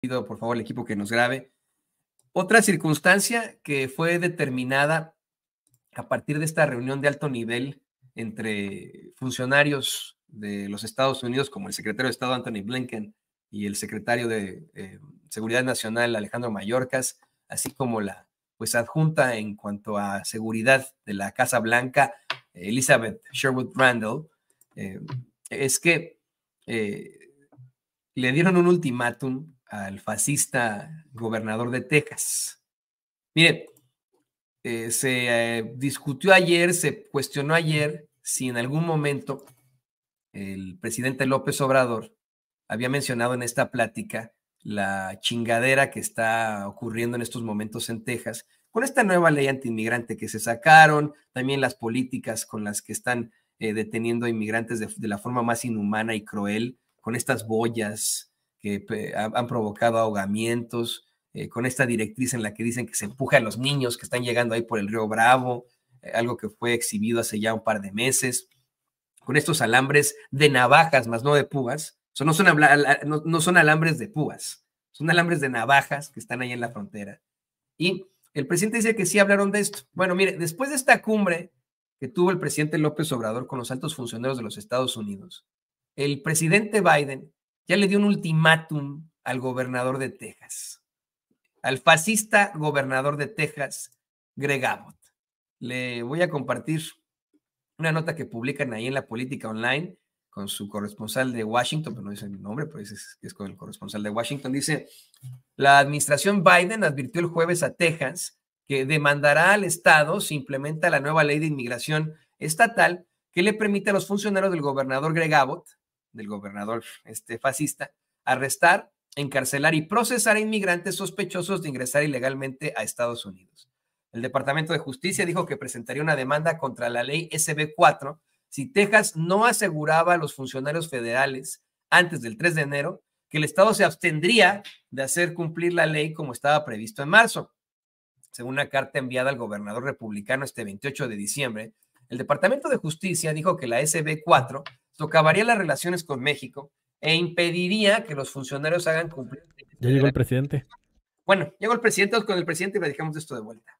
pido por favor el equipo que nos grabe. Otra circunstancia que fue determinada a partir de esta reunión de alto nivel entre funcionarios de los Estados Unidos, como el secretario de Estado Anthony Blinken y el secretario de eh, Seguridad Nacional Alejandro Mayorkas, así como la pues adjunta en cuanto a seguridad de la Casa Blanca, Elizabeth Sherwood Randall, eh, es que eh, le dieron un ultimátum al fascista gobernador de Texas. Mire, eh, se eh, discutió ayer, se cuestionó ayer si en algún momento el presidente López Obrador había mencionado en esta plática la chingadera que está ocurriendo en estos momentos en Texas con esta nueva ley antiinmigrante que se sacaron, también las políticas con las que están eh, deteniendo a inmigrantes de, la forma más inhumana y cruel, con estas boyas, que han provocado ahogamientos, eh, con esta directriz en la que dicen que se empuja a los niños que están llegando ahí por el río Bravo, eh, algo que fue exhibido hace ya un par de meses, con estos alambres de navajas, más no de púas, no, son no son alambres de púas, son alambres de navajas que están ahí en la frontera. Y el presidente dice que sí hablaron de esto. Bueno, mire, después de esta cumbre que tuvo el presidente López Obrador con los altos funcionarios de los Estados Unidos, el presidente Biden ya le dio un ultimátum al gobernador de Texas, al fascista gobernador de Texas, Greg Abbott. Le voy a compartir una nota que publican ahí en la política online con su corresponsal de Washington, pero no dice mi nombre, pero es, es con el corresponsal de Washington. Dice, la administración Biden advirtió el jueves a Texas que demandará al Estado si implementa la nueva ley de inmigración estatal que le permite a los funcionarios del gobernador Greg Abbott del gobernador este fascista, arrestar, encarcelar y procesar a inmigrantes sospechosos de ingresar ilegalmente a Estados Unidos. El Departamento de Justicia dijo que presentaría una demanda contra la ley SB4 si Texas no aseguraba a los funcionarios federales antes del 3 de enero que el Estado se abstendría de hacer cumplir la ley como estaba previsto en marzo. Según una carta enviada al gobernador republicano este 28 de diciembre, el Departamento de Justicia dijo que la SB4 socavaría las relaciones con México e impediría que los funcionarios hagan cumplir. Ya llegó el presidente. Bueno, llegó el presidente, con el presidente y le dejamos esto de vuelta.